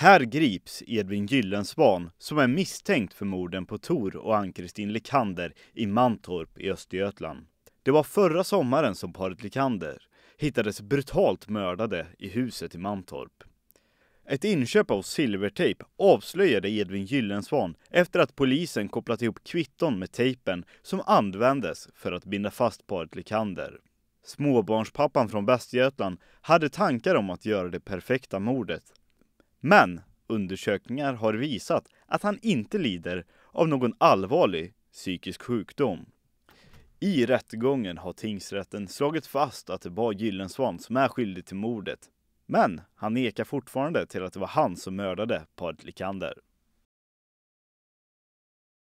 Här grips Edvin Gyllensvan som är misstänkt för morden på Tor och Ann-Kristin Likander i Mantorp i Östergötland. Det var förra sommaren som paret Likander hittades brutalt mördade i huset i Mantorp. Ett inköp av silvertejp avslöjade Edvin Gyllensvan efter att polisen kopplat ihop kvitton med tejpen som användes för att binda fast paret Likander. Småbarnspappan från Västergötland hade tankar om att göra det perfekta mordet men undersökningar har visat att han inte lider av någon allvarlig psykisk sjukdom. I rättegången har tingsrätten slagit fast att det var Gyllensvan som är skyldig till mordet. Men han nekar fortfarande till att det var han som mördade paret Likander.